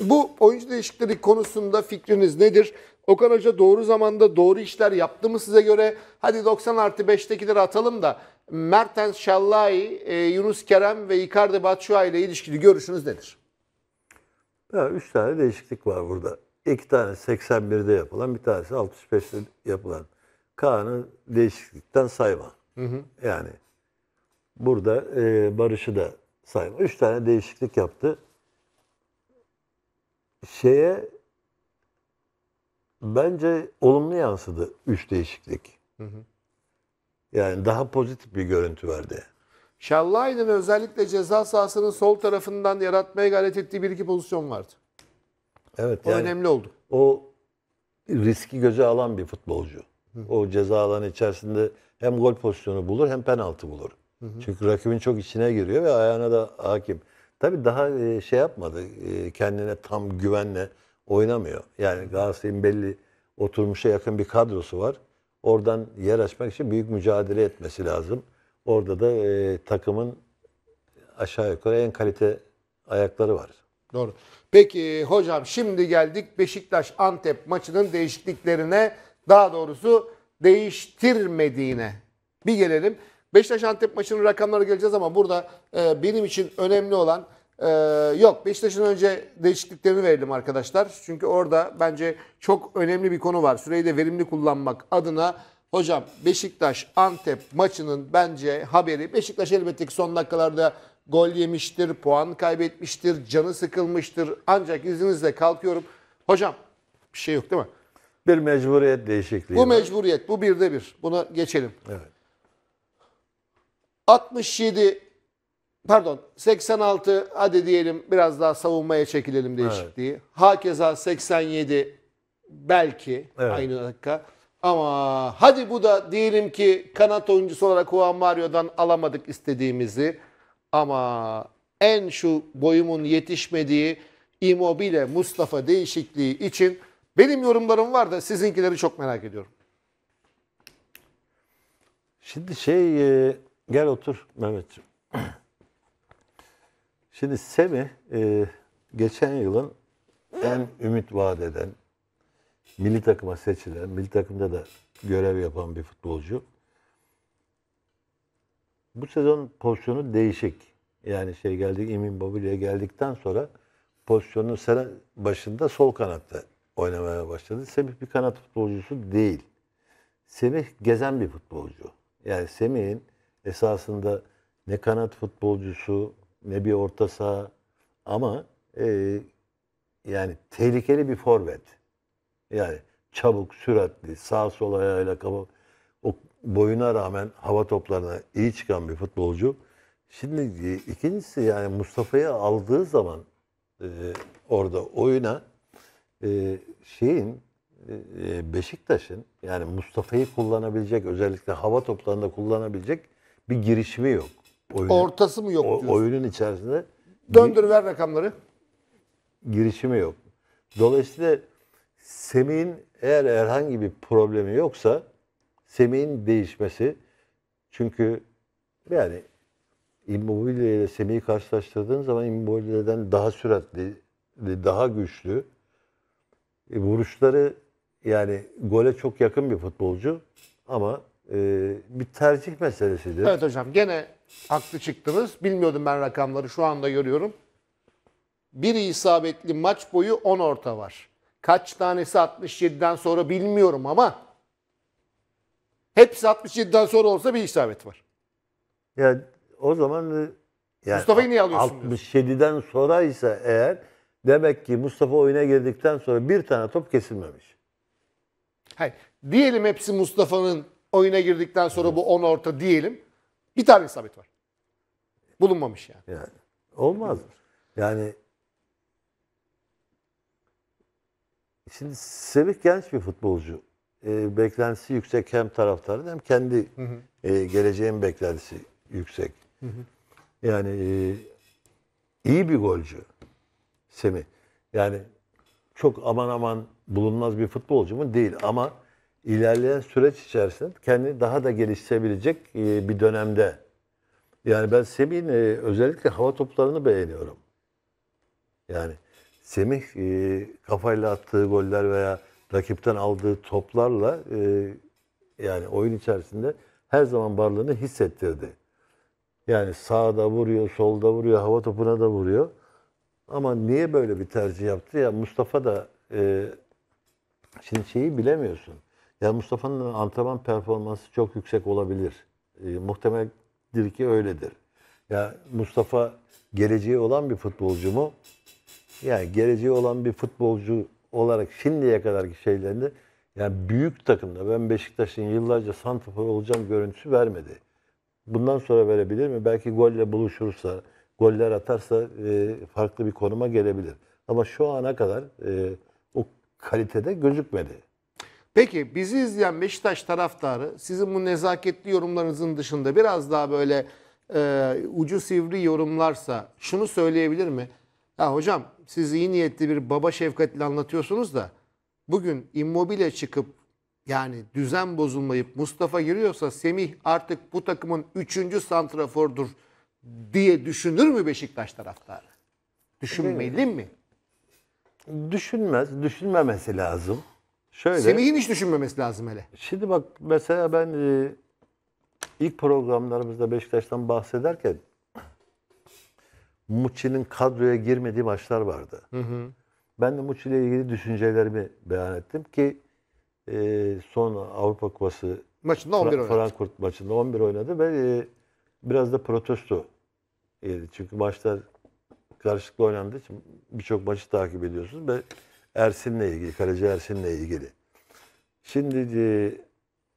Bu oyuncu değişikleri konusunda fikriniz nedir? Okan Hoca doğru zamanda doğru işler yaptı mı size göre? Hadi 90 artı 5'tekileri atalım da Mertens, Şallai, e, Yunus Kerem ve Icardi Batshuayi ile ilişkili görüşünüz nedir? Ya, üç tane değişiklik var burada. İki tane 81'de yapılan, bir tanesi 65'te yapılan. Kaan'ı değişiklikten sayma. Hı hı. Yani burada e, Barış'ı da sayma. Üç tane değişiklik yaptı şeye bence olumlu yansıdı üç değişiklik. Hı hı. Yani daha pozitif bir görüntü verdi. Şallayn'ın özellikle ceza sahasının sol tarafından yaratmaya gayret ettiği bir iki pozisyon vardı. Evet. O yani, önemli oldu. O riski göze alan bir futbolcu. Hı. O ceza alanı içerisinde hem gol pozisyonu bulur hem penaltı bulur. Hı hı. Çünkü rakibin çok içine giriyor ve ayağına da hakim. Tabii daha e, şey yapmadı. E, kendine tam güvenle oynamıyor. Yani Galatasaray'ın belli oturmuşa yakın bir kadrosu var. Oradan yer açmak için büyük mücadele etmesi lazım. Orada da e, takımın aşağı yukarı en kalite ayakları var. Doğru. Peki e, hocam şimdi geldik Beşiktaş-Antep maçının değişikliklerine daha doğrusu değiştirmediğine. Bir gelelim. Beşiktaş Antep maçının rakamlara geleceğiz ama burada e, benim için önemli olan e, yok Beşiktaş'ın önce değişikliklerini verelim arkadaşlar. Çünkü orada bence çok önemli bir konu var. Süreyi de verimli kullanmak adına hocam Beşiktaş Antep maçının bence haberi Beşiktaş elbette ki son dakikalarda gol yemiştir, puan kaybetmiştir, canı sıkılmıştır. Ancak izninizle kalkıyorum. Hocam bir şey yok değil mi? Bir mecburiyet değişikliği. Bu var. mecburiyet, bu bir de bir. Buna geçelim. Evet. 67 pardon 86 hadi diyelim biraz daha savunmaya çekilelim değişikliği. Evet. Hakeza 87 belki evet. aynı dakika. Ama hadi bu da diyelim ki kanat oyuncusu olarak Juan Mario'dan alamadık istediğimizi. Ama en şu boyumun yetişmediği Immobile Mustafa değişikliği için benim yorumlarım var da sizinkileri çok merak ediyorum. Şimdi şey e, Gel otur Mehmetciğim. Şimdi Semi e, geçen yılın en ümit vaat eden, milli takıma seçilen, milli takımda da görev yapan bir futbolcu. Bu sezon pozisyonu değişik. Yani şey geldik, Emin Babil'e geldikten sonra pozisyonu sene başında sol kanatta oynamaya başladı. Semih bir kanat futbolcusu değil. Semih gezen bir futbolcu. Yani Semih'in esasında ne kanat futbolcusu ne bir orta saha ama e, yani tehlikeli bir forvet. Yani çabuk, süratli, sağ sol ayağıyla kafa, o boyuna rağmen hava toplarına iyi çıkan bir futbolcu. Şimdi e, ikincisi yani Mustafa'yı aldığı zaman e, orada oyuna e, şeyin e, e Beşiktaş'ın yani Mustafa'yı kullanabilecek özellikle hava toplarında kullanabilecek bir girişimi yok. Oyunun, Ortası mı yok diyorsun? Oyunun içerisinde Döndür ver rakamları. girişimi yok. Dolayısıyla Semih'in eğer herhangi bir problemi yoksa Semih'in değişmesi çünkü yani Immobile ile Semih'i karşılaştırdığın zaman Immobile'den daha süratli, daha güçlü. E, vuruşları yani gole çok yakın bir futbolcu ama e, bir tercih meselesidir. Evet hocam gene haklı çıktınız. Bilmiyordum ben rakamları şu anda görüyorum. Bir isabetli maç boyu 10 orta var. Kaç tanesi 67'den sonra bilmiyorum ama hepsi 67'den sonra olsa bir isabet var. Ya o zaman e, yani Mustafa'yı niye alıyorsun? 67'den sonra ise eğer demek ki Mustafa oyuna girdikten sonra bir tane top kesilmemiş. Hayır. Diyelim hepsi Mustafa'nın oyuna girdikten sonra bu 10 orta diyelim. Bir tane isabet var. Bulunmamış yani. Yani olmaz. Yani şimdi Semih genç bir futbolcu. E, beklentisi yüksek hem taraftarın hem kendi hı hı. E, geleceğin beklentisi yüksek. Hı hı. Yani e, iyi bir golcü Semih. Yani çok aman aman bulunmaz bir futbolcu mu değil ama ilerleyen süreç içerisinde kendini daha da geliştirebilecek e, bir dönemde. Yani ben Semih'in e, özellikle hava toplarını beğeniyorum. Yani Semih e, kafayla attığı goller veya rakipten aldığı toplarla yani oyun içerisinde her zaman varlığını hissettirdi. Yani sağda vuruyor, solda vuruyor, hava topuna da vuruyor. Ama niye böyle bir tercih yaptı ya Mustafa da e, şimdi şeyi bilemiyorsun. Ya Mustafa'nın antrenman performansı çok yüksek olabilir. E, muhtemeldir ki öyledir. Ya Mustafa geleceği olan bir futbolcu mu? Yani geleceği olan bir futbolcu olarak şimdiye kadarki şeylerini, yani büyük takımda ben Beşiktaş'ın yıllarca santrafor olacağım görüntüsü vermedi. Bundan sonra verebilir mi? Belki golle buluşursa, goller atarsa e, farklı bir konuma gelebilir. Ama şu ana kadar e, o kalitede gözükmedi. Peki bizi izleyen Beşiktaş taraftarı sizin bu nezaketli yorumlarınızın dışında biraz daha böyle e, ucu sivri yorumlarsa şunu söyleyebilir mi? Ya hocam siz iyi niyetli bir baba şefkatli anlatıyorsunuz da bugün immobile çıkıp yani düzen bozulmayıp Mustafa giriyorsa Semih artık bu takımın 3. santrafordur diye düşünür mü Beşiktaş taraftarı? Düşünmeli mi? Düşünmez, düşünmemesi lazım. Şöyle. Semih'in hiç düşünmemesi lazım hele. Şimdi bak mesela ben e, ilk programlarımızda Beşiktaş'tan bahsederken Muçi'nin kadroya girmediği maçlar vardı. Hı hı. Ben de Muçi ile ilgili düşüncelerimi beyan ettim ki e, son Avrupa Kupası maçında 11 Fra- oynadı. Frankfurt maçında 11 oynadı ve e, biraz da protesto yedi. Çünkü maçlar karışıklı oynandığı için birçok maçı takip ediyorsunuz ve Ersin'le ilgili, kaleci Ersin'le ilgili. Şimdi e,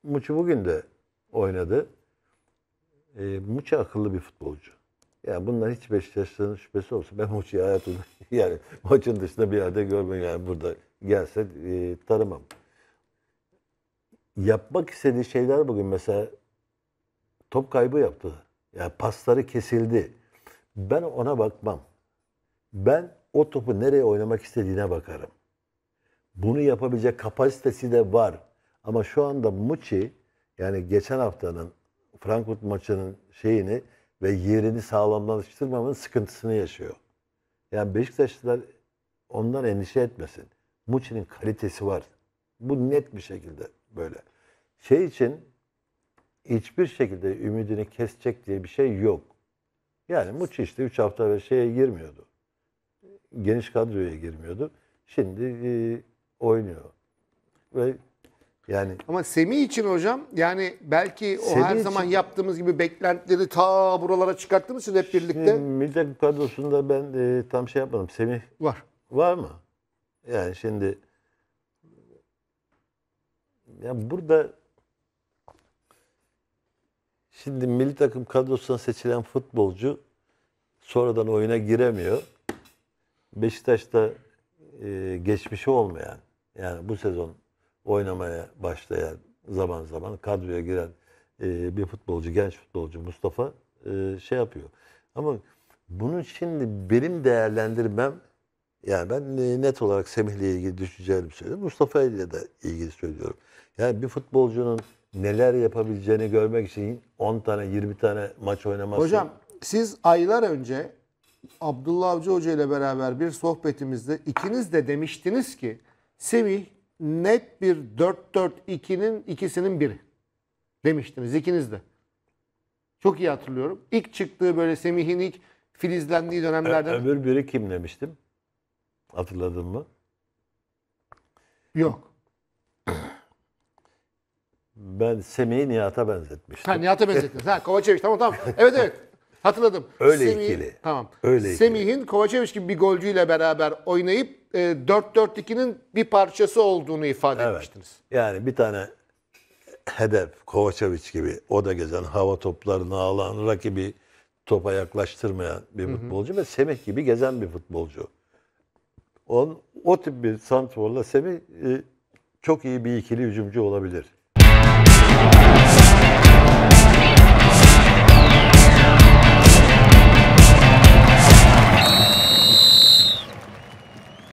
Muçi bugün de oynadı. E, Muçi akıllı bir futbolcu. Yani bundan hiç Beşiktaş'ın şüphesi olsa ben Muçi'yi hayatımda yani maçın dışında bir yerde görmem yani burada gelse e, tanımam. Yapmak istediği şeyler bugün mesela top kaybı yaptı. Yani pasları kesildi. Ben ona bakmam. Ben o topu nereye oynamak istediğine bakarım. Bunu yapabilecek kapasitesi de var. Ama şu anda Muçi yani geçen haftanın Frankfurt maçının şeyini ve yerini sağlamlaştırmamanın sıkıntısını yaşıyor. Yani Beşiktaşlılar ondan endişe etmesin. Muçi'nin kalitesi var. Bu net bir şekilde böyle. Şey için hiçbir şekilde ümidini kesecek diye bir şey yok. Yani Muçi işte 3 hafta ve şeye girmiyordu. Geniş kadroya girmiyordu. Şimdi e, oynuyor. Ve yani Ama semi için hocam yani belki o Semih her için- zaman yaptığımız gibi beklentileri ta buralara çıkarttığımız için hep birlikte şimdi milli takım kadrosunda ben e, tam şey yapmadım. semi var. var mı? Yani şimdi ya burada şimdi milli takım kadrosuna seçilen futbolcu sonradan oyuna giremiyor. Beşiktaş'ta e, geçmişi olmayan yani bu sezon oynamaya başlayan zaman zaman kadroya giren e, bir futbolcu, genç futbolcu Mustafa e, şey yapıyor. Ama bunun şimdi benim değerlendirmem yani ben net olarak Semih'le ilgili düşüneceğimi söylüyorum. Mustafa ile de ilgili söylüyorum. Yani bir futbolcunun neler yapabileceğini görmek için 10 tane 20 tane maç oynaması. Hocam siz aylar önce Abdullah Avcı Hoca ile beraber bir sohbetimizde ikiniz de demiştiniz ki Semih net bir 4-4-2'nin ikisinin biri demiştiniz ikiniz de. Çok iyi hatırlıyorum. İlk çıktığı böyle Semih'in ilk filizlendiği dönemlerden. Ö öbür biri kim demiştim? Hatırladın mı? Yok. Ben Semih'i Nihat'a benzetmiştim. Ha Nihat'a benzettin. ha Kovaçeviç tamam tamam. Evet evet. Hatırladım. Öyle Semih, ikili. Tamam. Öyle Semih'in Kovacevic gibi bir golcüyle beraber oynayıp e, 4-4-2'nin bir parçası olduğunu ifade evet. etmiştiniz. Yani bir tane hedef Kovacevic gibi o da gezen hava toplarını alan rakibi topa yaklaştırmayan bir hı hı. futbolcu ve Semih gibi gezen bir futbolcu. On, o tip bir santrforla Semih e, çok iyi bir ikili hücumcu olabilir.